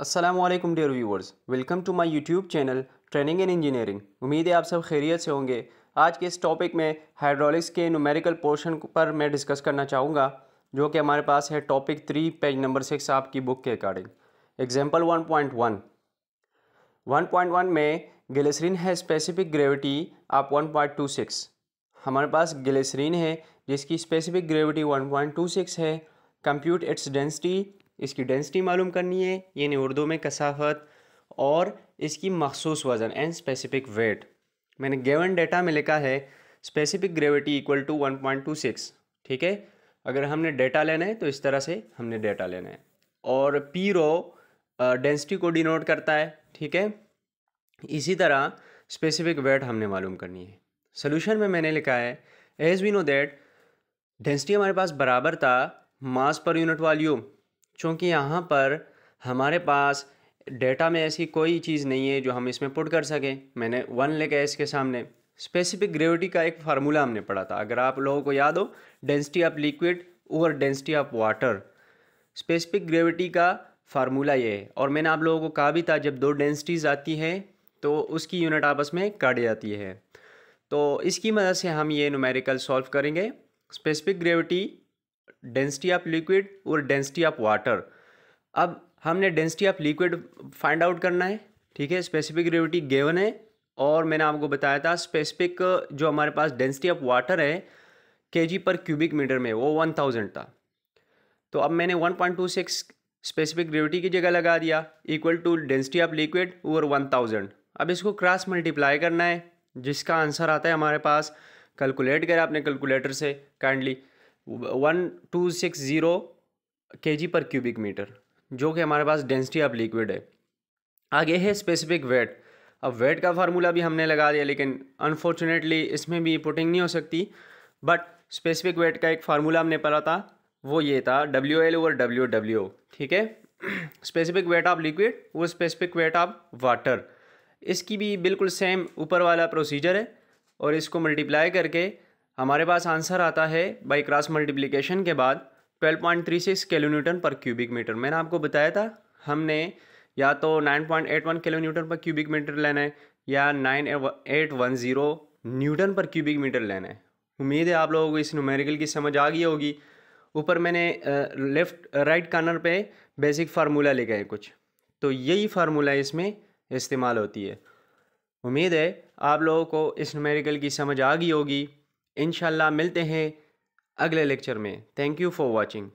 Aslam dear viewers welcome to my YouTube channel training in engineering उम्मीद है आप सब खैरियत से होंगे आज के इस टॉपिक में हाइड्रोलिक्स के न्यूमेरिकल पोर्शन पर मैं डिस्कस करना चाहूँगा जो कि हमारे पास है topic three page number six आपकी बुक के according example one point one one point one में गलेसरीन है स्पेसिफिक ग्रेविटी आप वन पॉइंट टू सिक्स हमारे पास गलेसरीन है जिसकी specific gravity one point two six है कंप्यूट इट्स डेंसिटी इसकी डेंसिटी मालूम करनी है यानी उर्दू में कसाफत और इसकी मखसूस वज़न एंड स्पेसिफिक वेट मैंने गेवन डेटा में लिखा है specific gravity equal to one point two six ठीक है अगर हमने डेटा लेना है तो इस तरह से हमने डेटा लेना है और पी रो डेंसिटी को डिनोट करता है ठीक है इसी तरह स्पेसिफिक वेट हमने मालूम करनी है सोल्यूशन में मैंने लिखा है as we know that density हमारे पास बराबर था मास पर यूनिट वॉल्यूम चूँकि यहाँ पर हमारे पास डेटा में ऐसी कोई चीज़ नहीं है जो हम इसमें पुट कर सकें मैंने वन ले गया इसके सामने स्पेसिफिक ग्रेविटी का एक फार्मूला हमने पढ़ा था अगर आप लोगों को याद हो density of liquid over density of water specific gravity का फार्मूला ये है और मैंने आप लोगों को कहा भी था जब दो डेंसिटीज़ आती हैं तो उसकी यूनिट आपस में काट जाती है तो इसकी मदद से हम ये नुमेरिकल सॉल्व करेंगे specific gravity density of liquid और डेंसिटी ऑफ वाटर अब हमने density of liquid find out करना है ठीक है स्पेसिफिक ग्रेविटी गेवन है और मैंने आपको बताया था स्पेसिफिक जो हमारे पास डेंसिटी ऑफ वाटर है के जी पर क्यूबिक मीटर में वो वन थाउजेंड था तो अब मैंने one point two six specific gravity की जगह लगा दिया equal to density of liquid over one thousand अब इसको क्रॉस मल्टीप्लाई करना है जिसका आंसर आता है हमारे पास कैलकुलेट करें आपने कैलकुलेटर से kindly one two six zero K G पर क्यूबिक मीटर जो कि हमारे पास डेंसिटी ऑफ लिक्विड है आगे है स्पेसिफिक वेट अब वेट का फार्मूला भी हमने लगा दिया लेकिन अनफॉर्चुनेटली इसमें भी पुटिंग नहीं हो सकती बट स्पेसिफिक वेट का एक फार्मूला हमने पढ़ा था वो ये था W L over W W ठीक है स्पेसिफिक वेट ऑफ लिक्विड वो स्पेसिफिक वेट ऑफ वाटर इसकी भी बिल्कुल सेम ऊपर वाला प्रोसीजर है और इसको मल्टीप्लाई करके हमारे पास आंसर आता है बाई क्रॉस मल्टीप्लीकेशन के बाद 12.36 किलो न्यूटन पर क्यूबिक मीटर मैंने आपको बताया था हमने या तो 9.81 किलो न्यूटन पर क्यूबिक मीटर लेना है या 9810 न्यूटन पर क्यूबिक मीटर लेना है उम्मीद है आप लोगों को इस न्यूमेरिकल की समझ आ गई होगी ऊपर मैंने लेफ़्ट राइट कॉर्नर पे बेसिक फार्मूला लिखा है कुछ तो यही फार्मूला इसमें इस्तेमाल होती है उम्मीद है आप लोगों को इस न्यूमेरिकल की समझ आ गई होगी इनशाला मिलते हैं अगले लेक्चर में थैंक यू फॉर वॉचिंग